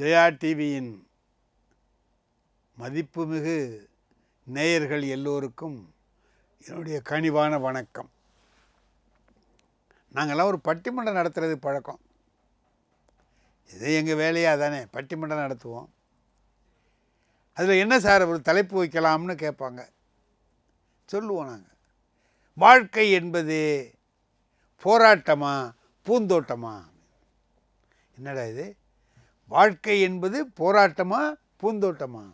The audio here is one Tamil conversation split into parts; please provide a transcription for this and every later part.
ஜெயா டிவியின் மதிப்புமிகு நேயர்கள் எல்லோருக்கும் என்னுடைய கனிவான வணக்கம் நாங்கள்லாம் ஒரு பட்டிமன்றம் நடத்துகிறது பழக்கம் இது எங்கள் வேலையாக தானே பட்டிமன்றம் நடத்துவோம் அதில் என்ன சார் ஒரு தலைப்பு வைக்கலாம்னு கேட்பாங்க சொல்லுவோம் நாங்கள் வாழ்க்கை என்பது போராட்டமா பூந்தோட்டமா என்னடா இது வாழ்க்கை என்பது போராட்டமா பூந்தோட்டமா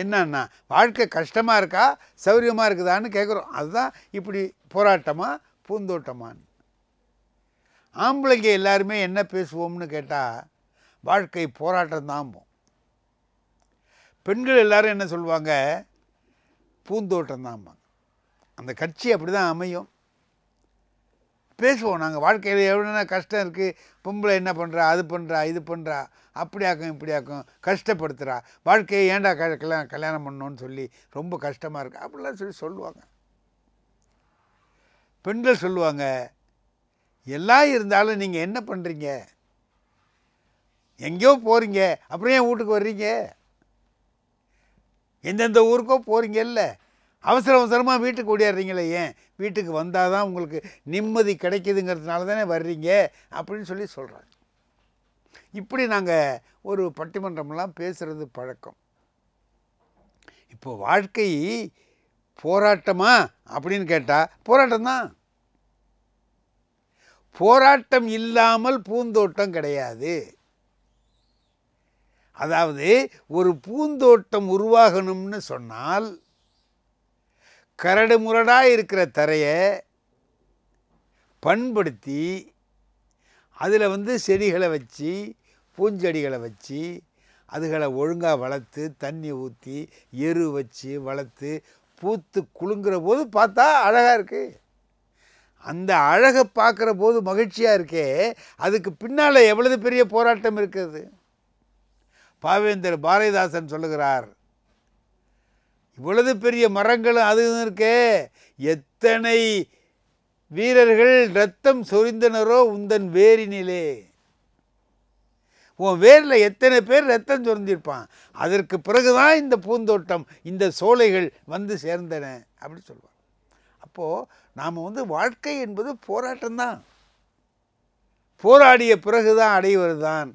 என்னன்னா வாழ்க்கை கஷ்டமாக இருக்கா சௌரியமாக இருக்குதான்னு கேட்குறோம் அதுதான் இப்படி போராட்டமாக பூந்தோட்டமான்னு ஆம்பளைங்க எல்லாருமே என்ன பேசுவோம்னு கேட்டால் வாழ்க்கை போராட்டம் தான் பெண்கள் எல்லாரும் என்ன சொல்லுவாங்க பூந்தோட்டம் தான்பாங்க அந்த கட்சி அப்படி தான் அமையும் பேசுவோம் நாங்கள் வாழ்க்கையில் எவ்வளோனா கஷ்டம் இருக்குது பொம்பளை என்ன பண்ணுறா அது பண்ணுறா இது பண்ணுறா அப்படியாக்கும் இப்படியாக்கும் கஷ்டப்படுத்துகிறா வாழ்க்கையை ஏண்டா க கல்யாணம் கல்யாணம் பண்ணோன்னு சொல்லி ரொம்ப கஷ்டமாக இருக்குது அப்படிலாம் சொல்லி சொல்லுவாங்க பெண்கள் சொல்லுவாங்க எல்லாம் இருந்தாலும் நீங்கள் என்ன பண்ணுறீங்க எங்கேயோ போகிறீங்க அப்புறம் ஏன் வீட்டுக்கு வர்றீங்க எந்தெந்த ஊருக்கோ போகிறீங்க இல்லை அவசர அவசரமாக வீட்டுக்கு ஓடியாடுறீங்களே ஏன் வீட்டுக்கு வந்தால் தான் உங்களுக்கு நிம்மதி கிடைக்கிதுங்கிறதுனால தானே வர்றீங்க அப்படின்னு சொல்லி சொல்கிறாங்க இப்படி நாங்கள் ஒரு பட்டிமன்றம்லாம் பேசுகிறது பழக்கம் இப்போ வாழ்க்கை போராட்டமா அப்படின்னு கேட்டால் போராட்டம் தான் போராட்டம் இல்லாமல் பூந்தோட்டம் கிடையாது அதாவது ஒரு பூந்தோட்டம் உருவாகணும்னு சொன்னால் கரடு முரடாக இருக்கிற தரையை பண்படுத்தி அதில் வந்து செடிகளை வச்சு பூஞ்செடிகளை வச்சு அதுகளை ஒழுங்காக வளர்த்து தண்ணி ஊற்றி எரு வச்சு வளர்த்து பூத்து குலுங்குற போது பார்த்தா அழகாக இருக்குது அந்த அழகை பார்க்குற போது மகிழ்ச்சியாக இருக்கே அதுக்கு பின்னால் எவ்வளவு பெரிய போராட்டம் இருக்கிறது பாவேந்தர் பாரதிதாசன் சொல்லுகிறார் இவ்வளவு பெரிய மரங்களும் அது இருக்கே எத்தனை வீரர்கள் ரத்தம் சொரிந்தனரோ உந்தன் வேரினிலே உன் வேரில் எத்தனை பேர் ரத்தம் சொரிஞ்சிருப்பான் அதற்கு பிறகுதான் இந்த பூந்தோட்டம் இந்த சோலைகள் வந்து சேர்ந்தன அப்படின்னு சொல்லுவாங்க அப்போது நாம் வந்து வாழ்க்கை என்பது போராட்டம்தான் போராடிய பிறகுதான் அடைவது தான்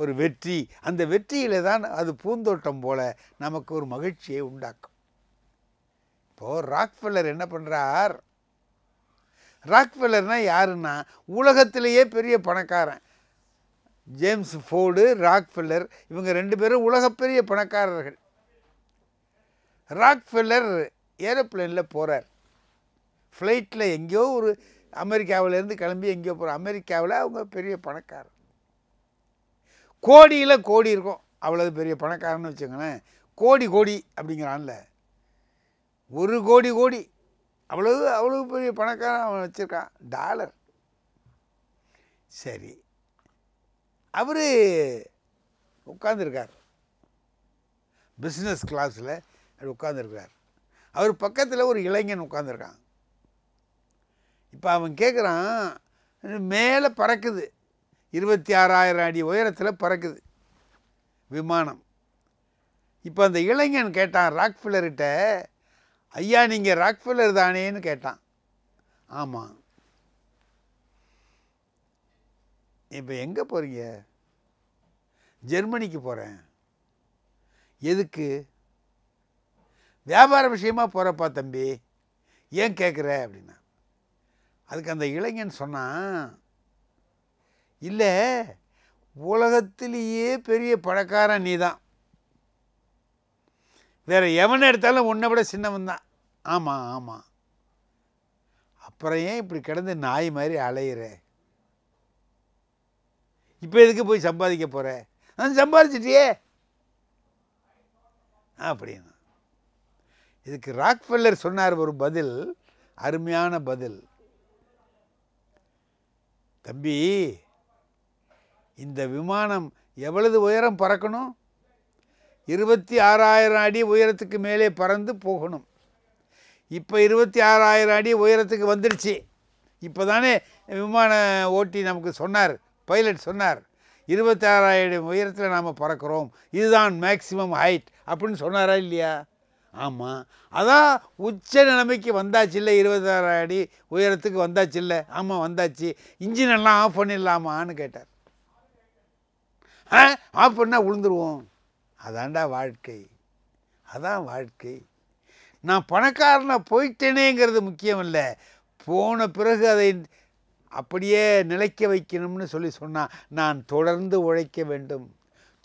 ஒரு வெற்றி அந்த வெற்றியில் தான் அது பூந்தோட்டம் போல் நமக்கு ஒரு மகிழ்ச்சியை உண்டாக்கும் இப்போது ராக்ஃபெல்லர் என்ன பண்ணுறார் ராக்ஃபெல்லர்னால் யாருன்னா உலகத்திலேயே பெரிய பணக்காரன் ஜேம்ஸ் ஃபோர்டு ராக்ஃபெல்லர் இவங்க ரெண்டு பேரும் உலகப்பெரிய பணக்காரர்கள் ராக்ஃபெல்லர் ஏரோப்ளேனில் போகிறார் ஃப்ளைட்டில் எங்கேயோ ஒரு அமெரிக்காவிலேருந்து கிளம்பி எங்கேயோ போகிற அமெரிக்காவில் அவங்க பெரிய பணக்காரர் கோடியில் கோடி இருக்கும் அவ்வளவு பெரிய பணக்காரன்னு வச்சுக்கோங்களேன் கோடி கோடி அப்படிங்கிறான்ல ஒரு கோடி கோடி அவ்வளவு அவ்வளவு பெரிய பணக்காரன் அவன் வச்சுருக்கான் டாலர் சரி அவர் உட்காந்துருக்கார் பிஸ்னஸ் கிளாஸில் அவர் உட்காந்துருக்கார் அவர் பக்கத்தில் ஒரு இளைஞன் உட்காந்துருக்கான் இப்போ அவன் கேட்குறான் மேலே பறக்குது இருபத்தி ஆறாயிரம் அடி உயரத்தில் பறக்குது விமானம் இப்போ அந்த இளைஞன் கேட்டான் ராக் ஃபில்லர்கிட்ட ஐயா நீங்கள் ராக் ஃபில்லர் தானேன்னு கேட்டான் ஆமாம் இப்போ எங்கே போகிறீங்க ஜெர்மனிக்கு போகிறேன் எதுக்கு வியாபார விஷயமாக போகிறப்பா தம்பி ஏன் கேட்குற அப்படின்னா அதுக்கு அந்த இளைஞன் சொன்னான் இல்லை உலகத்திலேயே பெரிய பணக்காரன் நீ தான் வேறு எவனை எடுத்தாலும் உன்னை விட சின்னவன் தான் ஆமாம் ஆமாம் அப்புறம் ஏன் இப்படி கிடந்து நாய் மாதிரி அலையிற இப்போ எதுக்கு போய் சம்பாதிக்க போகிற நான் சம்பாதிச்சிட்டியே அப்படின்னா இதுக்கு ராக் ஃபெல்லர் சொன்னார் ஒரு பதில் அருமையான பதில் தம்பி இந்த விமானம் எவ்வளவு உயரம் பறக்கணும் இருபத்தி ஆறாயிரம் அடி உயரத்துக்கு மேலே பறந்து போகணும் இப்போ இருபத்தி ஆறாயிரம் அடி உயரத்துக்கு வந்துடுச்சு இப்போ தானே விமான ஓட்டி நமக்கு சொன்னார் பைலட் சொன்னார் இருபத்தி ஆறாயிரம் உயரத்தில் நாம் பறக்கிறோம் இதுதான் மேக்சிமம் ஹைட் அப்படின்னு சொன்னாரா இல்லையா ஆமாம் அதான் உச்ச நிலைமைக்கு வந்தாச்சு இல்லை இருபத்தாறு அடி உயரத்துக்கு வந்தாச்சு இல்லை ஆமாம் வந்தாச்சு இன்ஜின் எல்லாம் ஆஃப் பண்ணிடலாமான்னு கேட்டார் ஆஃப் பண்ணால் விழுந்துருவோம் அதாண்டா வாழ்க்கை அதான் வாழ்க்கை நான் பணக்காரனாக போயிட்டேனேங்கிறது முக்கியம் இல்லை போன பிறகு அதை அப்படியே நிலைக்க வைக்கணும்னு சொல்லி சொன்னால் நான் தொடர்ந்து உழைக்க வேண்டும்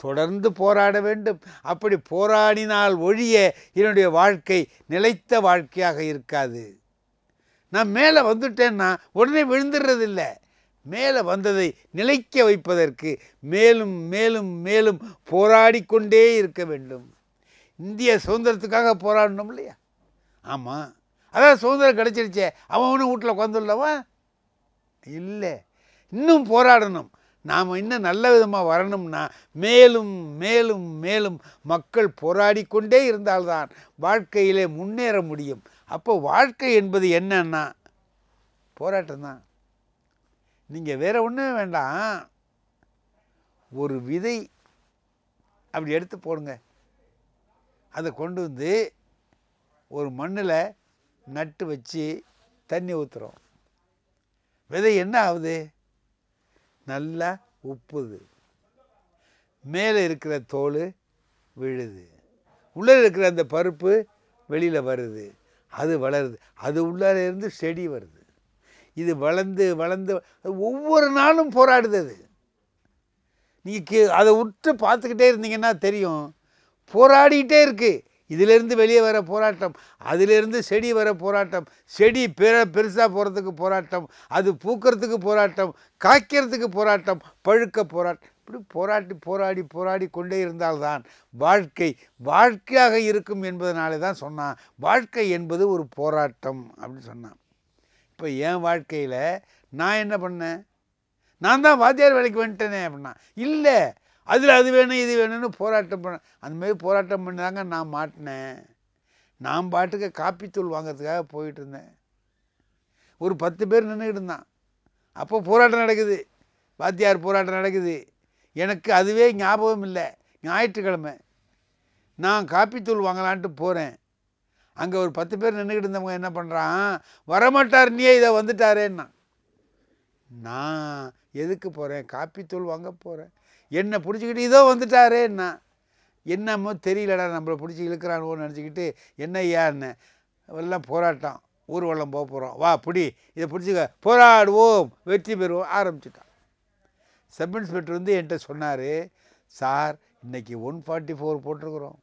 தொடர்ந்து போராட வேண்டும் அப்படி போராடினால் ஒழிய என்னுடைய வாழ்க்கை நிலைத்த வாழ்க்கையாக இருக்காது நான் மேலே வந்துட்டேன்னா உடனே விழுந்துடுறதில்லை மேலே வந்ததை நிலைக்க வைப்பதற்கு மேலும் மேலும் மேலும் போராடி கொண்டே இருக்க வேண்டும் இந்திய சுதந்திரத்துக்காக போராடணும் இல்லையா ஆமாம் அதான் சுதந்திரம் கிடச்சிருச்சே அவன் ஒன்று வீட்டில் உட்காந்துள்ளவா இல்லை இன்னும் போராடணும் நாம் இன்னும் நல்ல விதமாக வரணும்னா மேலும் மேலும் மேலும் மக்கள் போராடி கொண்டே இருந்தால்தான் வாழ்க்கையிலே முன்னேற முடியும் அப்போ வாழ்க்கை என்பது என்னன்னா போராட்டம் தான் நீங்கள் வேறு ஒன்றும் வேண்டாம் ஒரு விதை அப்படி எடுத்து போடுங்க அதை கொண்டு வந்து ஒரு மண்ணில் நட்டு வச்சு தண்ணி ஊற்றுறோம் விதை என்ன ஆகுது நல்லா உப்புது மேலே இருக்கிற தோல் விழுது உள்ளே இருக்கிற அந்த பருப்பு வெளியில் வருது அது வளருது அது உள்ளார இருந்து செடி வருது இது வளர்ந்து வளர்ந்து ஒவ்வொரு நாளும் போராடுது அது நீங்கள் கே அதை விட்டு பார்த்துக்கிட்டே இருந்தீங்கன்னா தெரியும் போராடிக்கிட்டே இருக்குது இதிலேருந்து வெளியே வர போராட்டம் அதிலேருந்து செடி வர போராட்டம் செடி பெற பெருசாக போகிறதுக்கு போராட்டம் அது பூக்கிறதுக்கு போராட்டம் காய்க்கிறதுக்கு போராட்டம் பழுக்க போராட்டம் இப்படி போராட்டி போராடி போராடி கொண்டே இருந்தால்தான் வாழ்க்கை வாழ்க்கையாக இருக்கும் என்பதனாலே தான் சொன்னான் வாழ்க்கை என்பது ஒரு போராட்டம் அப்படின்னு சொன்னான் இப்போ என் வாழ்க்கையில் நான் என்ன பண்ணேன் நான் தான் வாத்தியார் வேலைக்கு வந்துட்டேனே அப்படின்னா இல்லை அதில் அது வேணும் இது வேணும்னு போராட்டம் பண்ண அந்தமாரி போராட்டம் பண்ணாங்க நான் மாட்டினேன் நான் பாட்டுக்கு காப்பித்தூள் வாங்கிறதுக்காக போயிட்டு இருந்தேன் ஒரு பத்து பேர் நின்றுக்கிட்டு இருந்தான் அப்போ போராட்டம் நடக்குது வாத்தியார் போராட்டம் நடக்குது எனக்கு அதுவே ஞாபகம் இல்லை ஞாயிற்றுக்கிழமை நான் காப்பித்தூள் வாங்கலான்ட்டு போகிறேன் அங்கே ஒரு பத்து பேர் நின்றுக்கிட்டு இருந்தவங்க என்ன பண்ணுறான் வரமாட்டார் நீயே இதை வந்துட்டாரேன்னா நான் எதுக்கு போகிறேன் காப்பித்தூள் வாங்க போகிறேன் என்னை பிடிச்சிக்கிட்டு இதோ வந்துட்டாரேன்னா என்னமோ தெரியலடா நம்மளை பிடிச்சி இழுக்கிறானுவோன்னு நினச்சிக்கிட்டு என்ன ஐயான்னு எல்லாம் போராட்டம் ஊர்வலம் போக போகிறோம் வா பிடி இதை பிடிச்சிக்க போராடுவோம் வெற்றி பெறுவோம் ஆரம்பிச்சிட்டான் சப் இன்ஸ்பெக்டர் வந்து என்கிட்ட சொன்னார் சார் இன்றைக்கி ஒன் ஃபார்ட்டி ஃபோர் போட்டிருக்குறோம்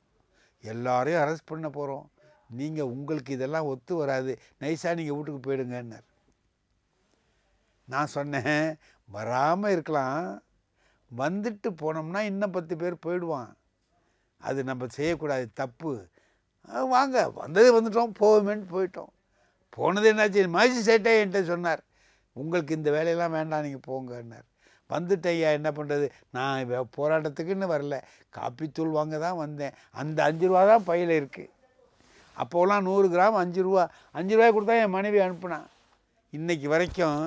எல்லாரையும் அரெஸ்ட் பண்ண போகிறோம் நீங்கள் உங்களுக்கு இதெல்லாம் ஒத்து வராது நைஸாக நீங்கள் வீட்டுக்கு போயிடுங்கன்னார் நான் சொன்னேன் வராமல் இருக்கலாம் வந்துட்டு போனோம்னா இன்னும் பத்து பேர் போயிடுவான் அது நம்ம செய்யக்கூடாது தப்பு வாங்க வந்ததே வந்துட்டோம் போவோமேன்னு போயிட்டோம் போனது என்னாச்சு சேட்டே என்கிட்ட சொன்னார் உங்களுக்கு இந்த வேலையெல்லாம் வேண்டாம் நீங்கள் போங்கன்னார் ஐயா என்ன பண்ணுறது நான் போராட்டத்துக்குன்னு வரல காப்பித்தூள் வாங்க தான் வந்தேன் அந்த அஞ்சு ரூபா தான் பையில் இருக்குது அப்போலாம் நூறு கிராம் அஞ்சு ரூபா அஞ்சு ரூபாய் கொடுத்தா என் மனைவி அனுப்புனான் இன்றைக்கி வரைக்கும்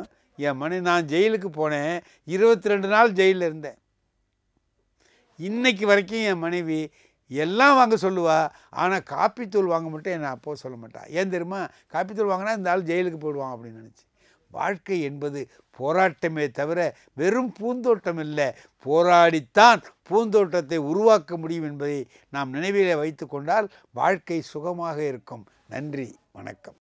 என் மனைவி நான் ஜெயிலுக்கு போனேன் இருபத்தி ரெண்டு நாள் ஜெயிலில் இருந்தேன் இன்றைக்கி வரைக்கும் என் மனைவி எல்லாம் வாங்க சொல்லுவா ஆனால் காப்பித்தூள் வாங்க மட்டும் என்னை அப்போது சொல்ல மாட்டாள் ஏன் தெரியுமா காப்பித்தூள் வாங்கினா இந்த ஆள் ஜெயிலுக்கு போயிடுவான் அப்படின்னு நினச்சி வாழ்க்கை என்பது போராட்டமே தவிர வெறும் பூந்தோட்டம் இல்லை போராடித்தான் பூந்தோட்டத்தை உருவாக்க முடியும் என்பதை நாம் நினைவிலே வைத்து கொண்டால் வாழ்க்கை சுகமாக இருக்கும் நன்றி வணக்கம்